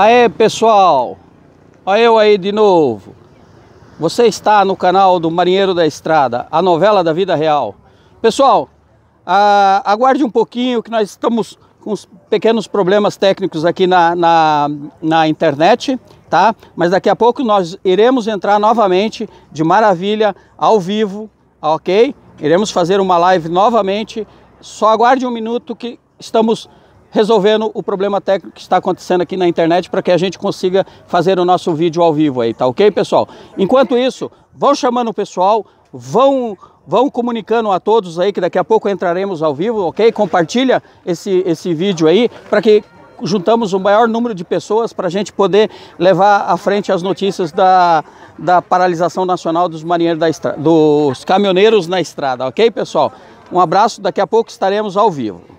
Aê pessoal, olha eu aí de novo. Você está no canal do Marinheiro da Estrada, a novela da vida real. Pessoal, aguarde um pouquinho que nós estamos com uns pequenos problemas técnicos aqui na, na, na internet, tá? Mas daqui a pouco nós iremos entrar novamente de maravilha ao vivo, ok? Iremos fazer uma live novamente. Só aguarde um minuto que estamos resolvendo o problema técnico que está acontecendo aqui na internet para que a gente consiga fazer o nosso vídeo ao vivo aí, tá ok, pessoal? Enquanto isso, vão chamando o pessoal, vão vão comunicando a todos aí que daqui a pouco entraremos ao vivo, ok? Compartilha esse, esse vídeo aí para que juntamos o maior número de pessoas para a gente poder levar à frente as notícias da, da paralisação nacional dos marinheiros da estrada, dos caminhoneiros na estrada, ok, pessoal? Um abraço, daqui a pouco estaremos ao vivo.